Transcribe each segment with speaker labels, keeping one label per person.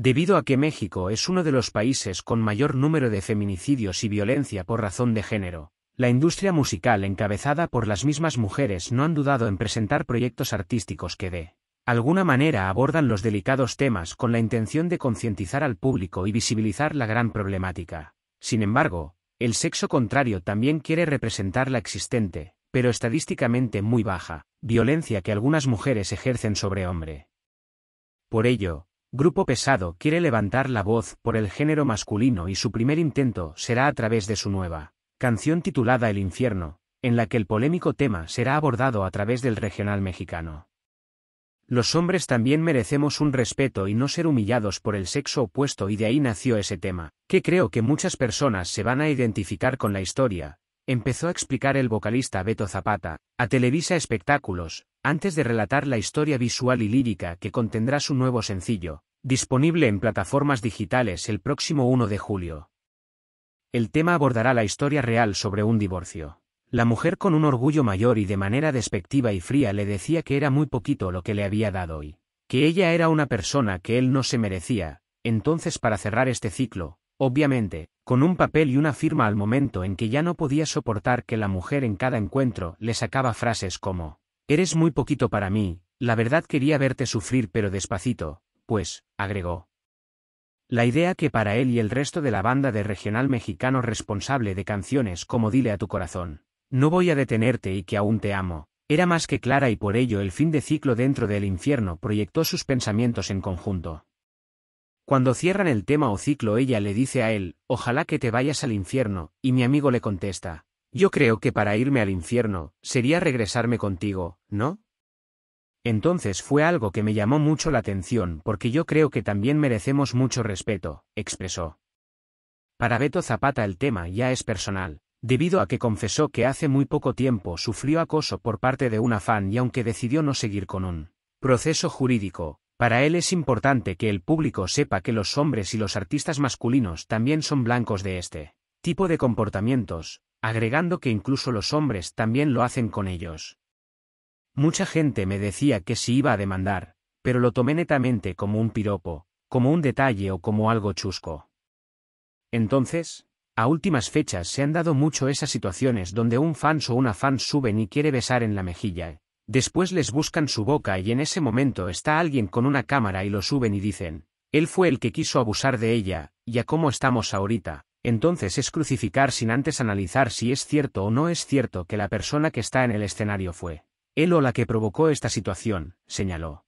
Speaker 1: Debido a que México es uno de los países con mayor número de feminicidios y violencia por razón de género, la industria musical encabezada por las mismas mujeres no han dudado en presentar proyectos artísticos que de alguna manera abordan los delicados temas con la intención de concientizar al público y visibilizar la gran problemática. Sin embargo, el sexo contrario también quiere representar la existente, pero estadísticamente muy baja, violencia que algunas mujeres ejercen sobre hombre. Por ello, Grupo Pesado quiere levantar la voz por el género masculino y su primer intento será a través de su nueva canción titulada El infierno, en la que el polémico tema será abordado a través del regional mexicano. Los hombres también merecemos un respeto y no ser humillados por el sexo opuesto y de ahí nació ese tema, que creo que muchas personas se van a identificar con la historia, empezó a explicar el vocalista Beto Zapata, a Televisa Espectáculos, antes de relatar la historia visual y lírica que contendrá su nuevo sencillo, Disponible en plataformas digitales el próximo 1 de julio. El tema abordará la historia real sobre un divorcio. La mujer con un orgullo mayor y de manera despectiva y fría le decía que era muy poquito lo que le había dado y que ella era una persona que él no se merecía, entonces para cerrar este ciclo, obviamente, con un papel y una firma al momento en que ya no podía soportar que la mujer en cada encuentro le sacaba frases como, Eres muy poquito para mí, la verdad quería verte sufrir pero despacito, pues, agregó. La idea que para él y el resto de la banda de regional mexicano responsable de canciones como Dile a tu corazón, No voy a detenerte y que aún te amo, era más que clara y por ello el fin de ciclo dentro del infierno proyectó sus pensamientos en conjunto. Cuando cierran el tema o ciclo ella le dice a él, ojalá que te vayas al infierno, y mi amigo le contesta, yo creo que para irme al infierno, sería regresarme contigo, ¿no? Entonces fue algo que me llamó mucho la atención porque yo creo que también merecemos mucho respeto, expresó. Para Beto Zapata el tema ya es personal, debido a que confesó que hace muy poco tiempo sufrió acoso por parte de una fan y aunque decidió no seguir con un proceso jurídico, para él es importante que el público sepa que los hombres y los artistas masculinos también son blancos de este tipo de comportamientos, agregando que incluso los hombres también lo hacen con ellos. Mucha gente me decía que si iba a demandar, pero lo tomé netamente como un piropo, como un detalle o como algo chusco. Entonces, a últimas fechas se han dado mucho esas situaciones donde un fans o una fan suben y quiere besar en la mejilla, después les buscan su boca y en ese momento está alguien con una cámara y lo suben y dicen, él fue el que quiso abusar de ella, y a cómo estamos ahorita, entonces es crucificar sin antes analizar si es cierto o no es cierto que la persona que está en el escenario fue él o la que provocó esta situación, señaló.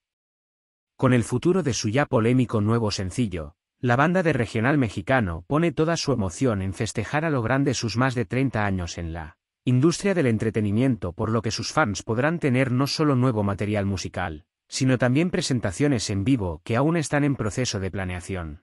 Speaker 1: Con el futuro de su ya polémico nuevo sencillo, la banda de regional mexicano pone toda su emoción en festejar a lo grande sus más de 30 años en la industria del entretenimiento, por lo que sus fans podrán tener no solo nuevo material musical, sino también presentaciones en vivo que aún están en proceso de planeación.